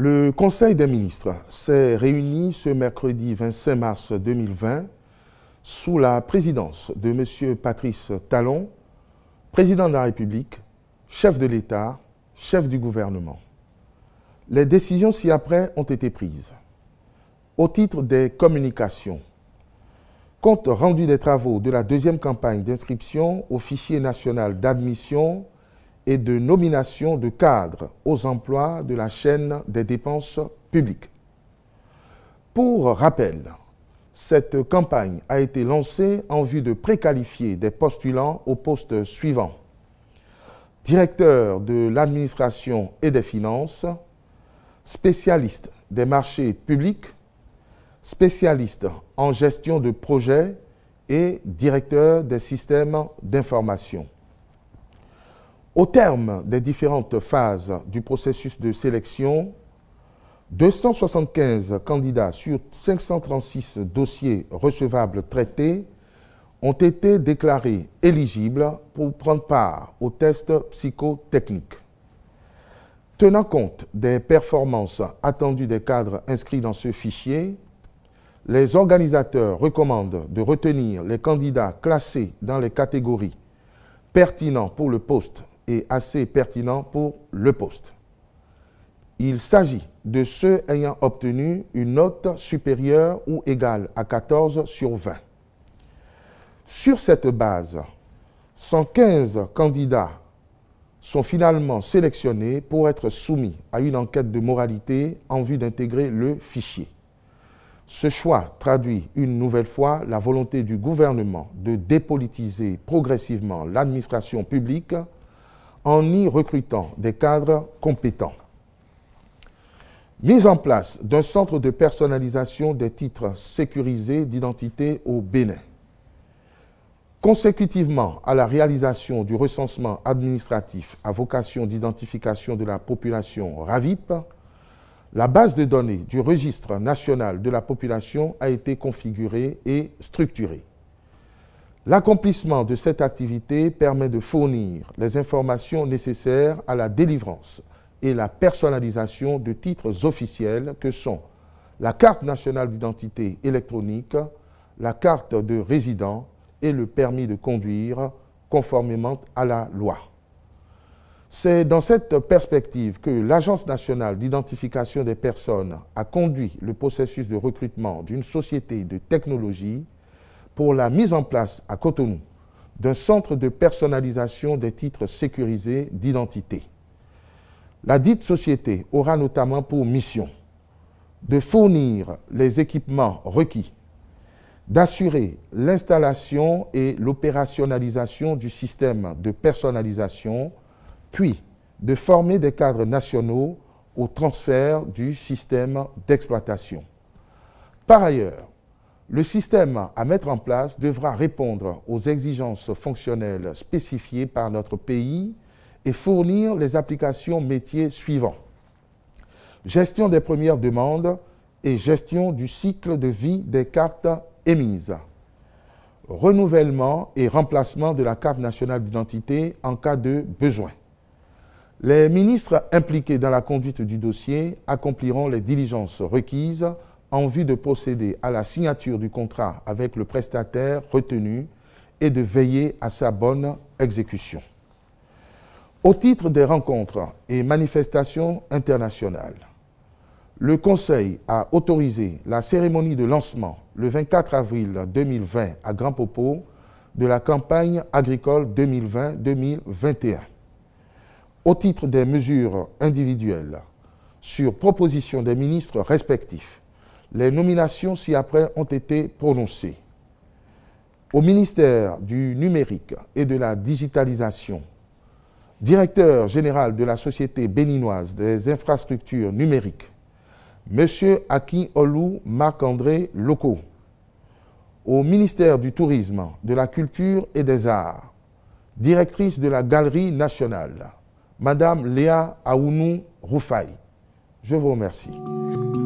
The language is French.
Le Conseil des ministres s'est réuni ce mercredi 25 mars 2020 sous la présidence de M. Patrice Talon, président de la République, chef de l'État, chef du gouvernement. Les décisions ci-après ont été prises. Au titre des communications, compte rendu des travaux de la deuxième campagne d'inscription au fichier national d'admission et de nomination de cadres aux emplois de la chaîne des dépenses publiques. Pour rappel, cette campagne a été lancée en vue de préqualifier des postulants aux postes suivants. Directeur de l'administration et des finances, spécialiste des marchés publics, spécialiste en gestion de projets et directeur des systèmes d'information. Au terme des différentes phases du processus de sélection, 275 candidats sur 536 dossiers recevables traités ont été déclarés éligibles pour prendre part aux tests psychotechniques. Tenant compte des performances attendues des cadres inscrits dans ce fichier, les organisateurs recommandent de retenir les candidats classés dans les catégories pertinents pour le poste est assez pertinent pour le poste. Il s'agit de ceux ayant obtenu une note supérieure ou égale à 14 sur 20. Sur cette base, 115 candidats sont finalement sélectionnés pour être soumis à une enquête de moralité en vue d'intégrer le fichier. Ce choix traduit une nouvelle fois la volonté du gouvernement de dépolitiser progressivement l'administration publique en y recrutant des cadres compétents. Mise en place d'un centre de personnalisation des titres sécurisés d'identité au Bénin. Consécutivement à la réalisation du recensement administratif à vocation d'identification de la population RAVIP, la base de données du registre national de la population a été configurée et structurée. L'accomplissement de cette activité permet de fournir les informations nécessaires à la délivrance et la personnalisation de titres officiels que sont la carte nationale d'identité électronique, la carte de résident et le permis de conduire conformément à la loi. C'est dans cette perspective que l'Agence nationale d'identification des personnes a conduit le processus de recrutement d'une société de technologie pour la mise en place à Cotonou d'un centre de personnalisation des titres sécurisés d'identité. La dite société aura notamment pour mission de fournir les équipements requis, d'assurer l'installation et l'opérationnalisation du système de personnalisation, puis de former des cadres nationaux au transfert du système d'exploitation. Par ailleurs, le système à mettre en place devra répondre aux exigences fonctionnelles spécifiées par notre pays et fournir les applications métiers suivants. Gestion des premières demandes et gestion du cycle de vie des cartes émises. Renouvellement et remplacement de la carte nationale d'identité en cas de besoin. Les ministres impliqués dans la conduite du dossier accompliront les diligences requises Envie de procéder à la signature du contrat avec le prestataire retenu et de veiller à sa bonne exécution. Au titre des rencontres et manifestations internationales, le Conseil a autorisé la cérémonie de lancement le 24 avril 2020 à Grand Popo de la campagne agricole 2020-2021. Au titre des mesures individuelles, sur proposition des ministres respectifs, les nominations ci-après ont été prononcées. Au ministère du numérique et de la digitalisation, directeur général de la Société béninoise des infrastructures numériques, M. Aki Olou Marc-André Loco. Au ministère du Tourisme, de la Culture et des Arts, directrice de la Galerie nationale, Madame Léa Aounou Roufaï. Je vous remercie.